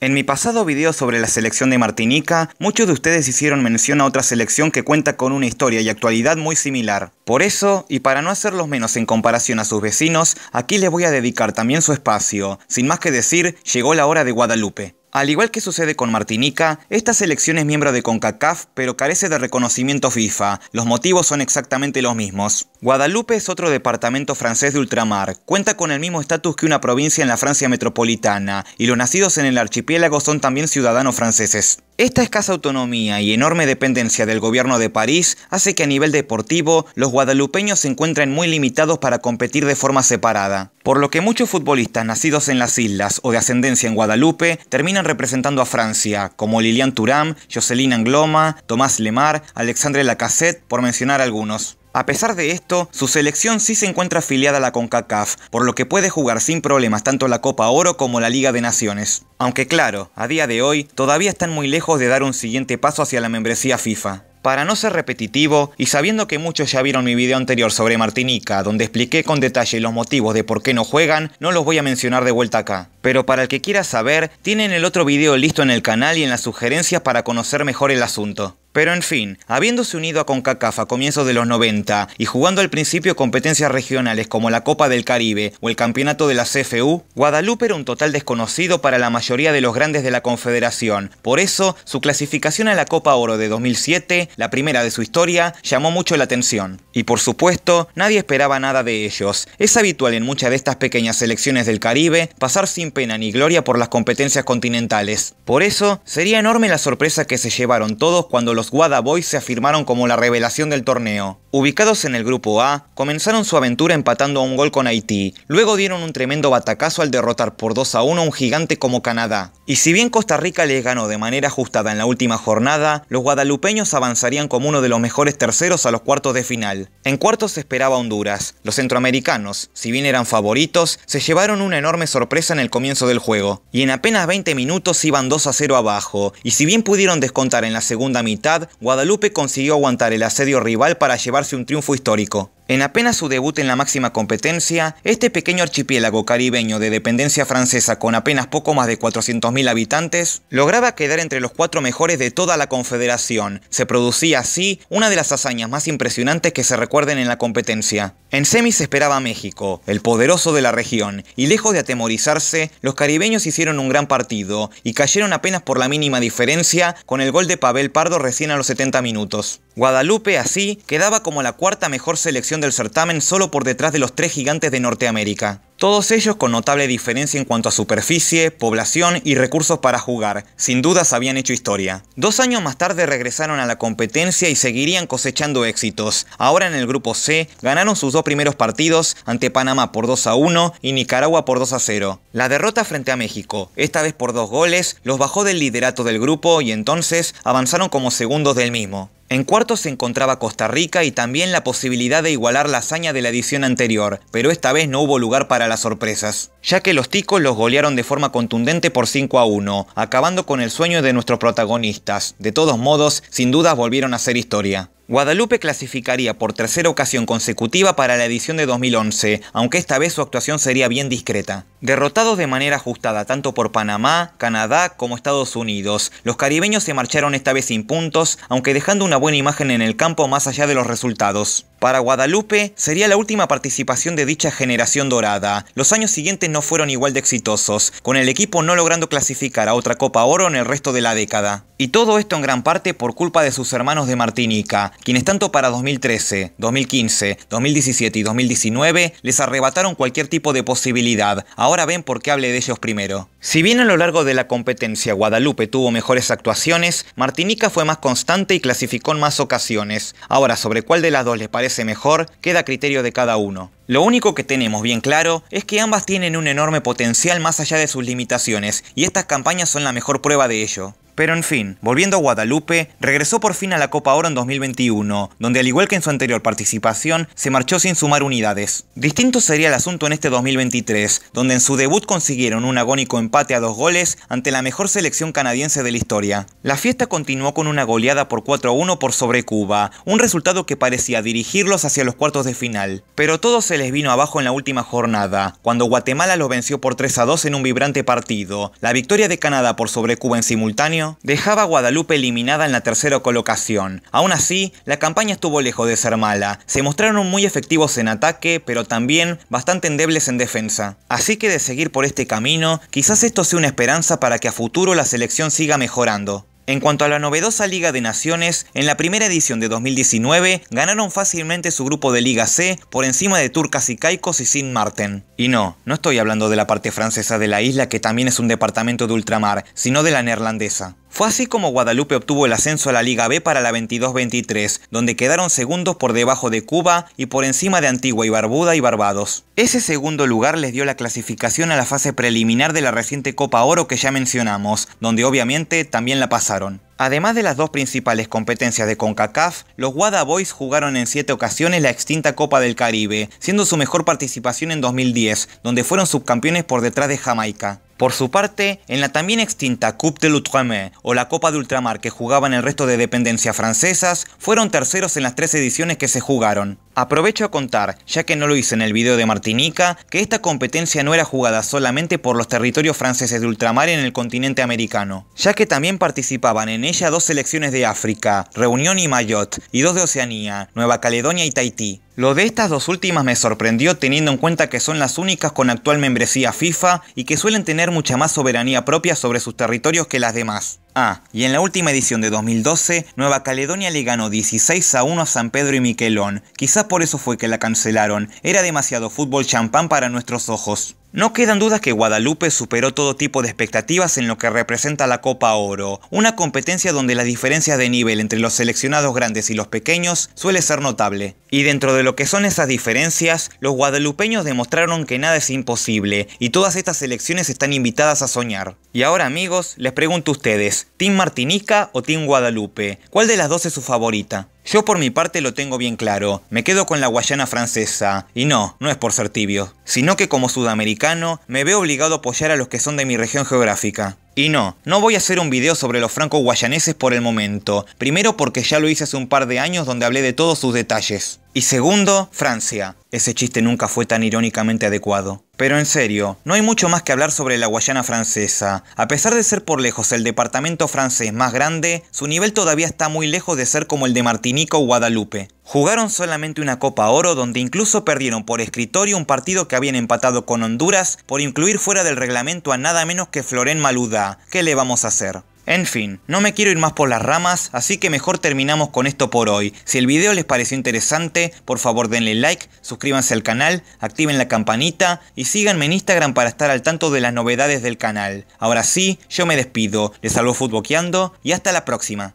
En mi pasado video sobre la selección de Martinica, muchos de ustedes hicieron mención a otra selección que cuenta con una historia y actualidad muy similar. Por eso, y para no hacerlos menos en comparación a sus vecinos, aquí les voy a dedicar también su espacio. Sin más que decir, llegó la hora de Guadalupe. Al igual que sucede con Martinica, esta selección es miembro de CONCACAF pero carece de reconocimiento FIFA. Los motivos son exactamente los mismos. Guadalupe es otro departamento francés de ultramar. Cuenta con el mismo estatus que una provincia en la Francia metropolitana y los nacidos en el archipiélago son también ciudadanos franceses. Esta escasa autonomía y enorme dependencia del gobierno de París hace que a nivel deportivo los guadalupeños se encuentren muy limitados para competir de forma separada, por lo que muchos futbolistas nacidos en las islas o de ascendencia en Guadalupe terminan representando a Francia, como Lilian Thuram, Jocelyn Angloma, Tomás Lemar, Alexandre Lacassette, por mencionar algunos. A pesar de esto, su selección sí se encuentra afiliada a la CONCACAF, por lo que puede jugar sin problemas tanto la Copa Oro como la Liga de Naciones. Aunque claro, a día de hoy todavía están muy lejos de dar un siguiente paso hacia la membresía FIFA. Para no ser repetitivo, y sabiendo que muchos ya vieron mi video anterior sobre Martinica, donde expliqué con detalle los motivos de por qué no juegan, no los voy a mencionar de vuelta acá. Pero para el que quiera saber, tienen el otro video listo en el canal y en las sugerencias para conocer mejor el asunto. Pero en fin, habiéndose unido a CONCACAF a comienzos de los 90 y jugando al principio competencias regionales como la Copa del Caribe o el Campeonato de la CFU, Guadalupe era un total desconocido para la mayoría de los grandes de la Confederación. Por eso, su clasificación a la Copa Oro de 2007, la primera de su historia, llamó mucho la atención. Y por supuesto, nadie esperaba nada de ellos. Es habitual en muchas de estas pequeñas selecciones del Caribe pasar sin pena ni gloria por las competencias continentales. Por eso, sería enorme la sorpresa que se llevaron todos cuando los Wada Boys se afirmaron como la revelación del torneo. Ubicados en el grupo A, comenzaron su aventura empatando a un gol con Haití, luego dieron un tremendo batacazo al derrotar por 2 a 1 a un gigante como Canadá. Y si bien Costa Rica les ganó de manera ajustada en la última jornada, los guadalupeños avanzarían como uno de los mejores terceros a los cuartos de final. En cuartos se esperaba Honduras. Los centroamericanos, si bien eran favoritos, se llevaron una enorme sorpresa en el comienzo del juego, y en apenas 20 minutos iban 2 a 0 abajo, y si bien pudieron descontar en la segunda mitad, Guadalupe consiguió aguantar el asedio rival para llevarse un triunfo histórico. En apenas su debut en la máxima competencia, este pequeño archipiélago caribeño de dependencia francesa con apenas poco más de 400.000 habitantes, lograba quedar entre los cuatro mejores de toda la confederación. Se producía así una de las hazañas más impresionantes que se recuerden en la competencia. En semis esperaba México, el poderoso de la región, y lejos de atemorizarse, los caribeños hicieron un gran partido y cayeron apenas por la mínima diferencia con el gol de Pavel Pardo recién a los 70 minutos. Guadalupe así quedaba como la cuarta mejor selección del certamen solo por detrás de los tres gigantes de Norteamérica. Todos ellos con notable diferencia en cuanto a superficie, población y recursos para jugar, sin dudas habían hecho historia. Dos años más tarde regresaron a la competencia y seguirían cosechando éxitos. Ahora en el grupo C ganaron sus dos primeros partidos ante Panamá por 2 a 1 y Nicaragua por 2 a 0. La derrota frente a México, esta vez por dos goles, los bajó del liderato del grupo y entonces avanzaron como segundos del mismo. En cuartos se encontraba Costa Rica y también la posibilidad de igualar la hazaña de la edición anterior, pero esta vez no hubo lugar para las sorpresas, ya que los ticos los golearon de forma contundente por 5 a 1, acabando con el sueño de nuestros protagonistas. De todos modos, sin dudas volvieron a ser historia. Guadalupe clasificaría por tercera ocasión consecutiva para la edición de 2011, aunque esta vez su actuación sería bien discreta. Derrotados de manera ajustada tanto por Panamá, Canadá como Estados Unidos, los caribeños se marcharon esta vez sin puntos, aunque dejando una buena imagen en el campo más allá de los resultados. Para Guadalupe sería la última participación de dicha generación dorada. Los años siguientes no fueron igual de exitosos, con el equipo no logrando clasificar a otra Copa Oro en el resto de la década. Y todo esto en gran parte por culpa de sus hermanos de Martinica, quienes tanto para 2013, 2015, 2017 y 2019 les arrebataron cualquier tipo de posibilidad. Ahora ven por qué hablé de ellos primero. Si bien a lo largo de la competencia Guadalupe tuvo mejores actuaciones, Martinica fue más constante y clasificó en más ocasiones. Ahora, sobre cuál de las dos les parece mejor, queda a criterio de cada uno. Lo único que tenemos bien claro es que ambas tienen un enorme potencial más allá de sus limitaciones, y estas campañas son la mejor prueba de ello. Pero en fin, volviendo a Guadalupe, regresó por fin a la Copa Oro en 2021, donde al igual que en su anterior participación, se marchó sin sumar unidades. Distinto sería el asunto en este 2023, donde en su debut consiguieron un agónico en empate a dos goles ante la mejor selección canadiense de la historia. La fiesta continuó con una goleada por 4 1 por sobre Cuba, un resultado que parecía dirigirlos hacia los cuartos de final. Pero todo se les vino abajo en la última jornada, cuando Guatemala los venció por 3 a 2 en un vibrante partido. La victoria de Canadá por sobre Cuba en simultáneo dejaba a Guadalupe eliminada en la tercera colocación. Aún así, la campaña estuvo lejos de ser mala. Se mostraron muy efectivos en ataque, pero también bastante endebles en defensa. Así que de seguir por este camino, quizás esto sea una esperanza para que a futuro la selección siga mejorando. En cuanto a la novedosa Liga de Naciones, en la primera edición de 2019 ganaron fácilmente su grupo de Liga C por encima de Turcas y Caicos y Sin Marten. Y no, no estoy hablando de la parte francesa de la isla que también es un departamento de ultramar, sino de la neerlandesa. Fue así como Guadalupe obtuvo el ascenso a la Liga B para la 22-23, donde quedaron segundos por debajo de Cuba y por encima de Antigua y Barbuda y Barbados. Ese segundo lugar les dio la clasificación a la fase preliminar de la reciente Copa Oro que ya mencionamos, donde obviamente también la pasaron. Además de las dos principales competencias de CONCACAF, los Wada Boys jugaron en siete ocasiones la extinta Copa del Caribe, siendo su mejor participación en 2010, donde fueron subcampeones por detrás de Jamaica. Por su parte, en la también extinta Coupe de l'Outre-mer o la Copa de Ultramar que jugaban el resto de dependencias francesas, fueron terceros en las tres ediciones que se jugaron. Aprovecho a contar, ya que no lo hice en el video de Martinica, que esta competencia no era jugada solamente por los territorios franceses de ultramar en el continente americano, ya que también participaban en ella dos selecciones de África, Reunión y Mayotte, y dos de Oceanía, Nueva Caledonia y Tahití. Lo de estas dos últimas me sorprendió teniendo en cuenta que son las únicas con actual membresía FIFA y que suelen tener mucha más soberanía propia sobre sus territorios que las demás. Ah, y en la última edición de 2012, Nueva Caledonia le ganó 16 a 1 a San Pedro y Miquelón. Quizás por eso fue que la cancelaron, era demasiado fútbol champán para nuestros ojos. No quedan dudas que Guadalupe superó todo tipo de expectativas en lo que representa la Copa Oro, una competencia donde las diferencias de nivel entre los seleccionados grandes y los pequeños suele ser notable. Y dentro de lo que son esas diferencias, los guadalupeños demostraron que nada es imposible y todas estas selecciones están invitadas a soñar. Y ahora amigos, les pregunto a ustedes, ¿Team Martinica o Team Guadalupe? ¿Cuál de las dos es su favorita? Yo por mi parte lo tengo bien claro, me quedo con la Guayana francesa, y no, no es por ser tibio, sino que como sudamericano me veo obligado a apoyar a los que son de mi región geográfica. Y no, no voy a hacer un video sobre los franco guayaneses por el momento, primero porque ya lo hice hace un par de años donde hablé de todos sus detalles. Y segundo, Francia. Ese chiste nunca fue tan irónicamente adecuado. Pero en serio, no hay mucho más que hablar sobre la Guayana francesa. A pesar de ser por lejos el departamento francés más grande, su nivel todavía está muy lejos de ser como el de Martinico o Guadalupe. Jugaron solamente una Copa Oro donde incluso perdieron por escritorio un partido que habían empatado con Honduras por incluir fuera del reglamento a nada menos que Florent Maluda. ¿Qué le vamos a hacer? En fin, no me quiero ir más por las ramas, así que mejor terminamos con esto por hoy. Si el video les pareció interesante, por favor denle like, suscríbanse al canal, activen la campanita y síganme en Instagram para estar al tanto de las novedades del canal. Ahora sí, yo me despido, les saludo Futboqueando y hasta la próxima.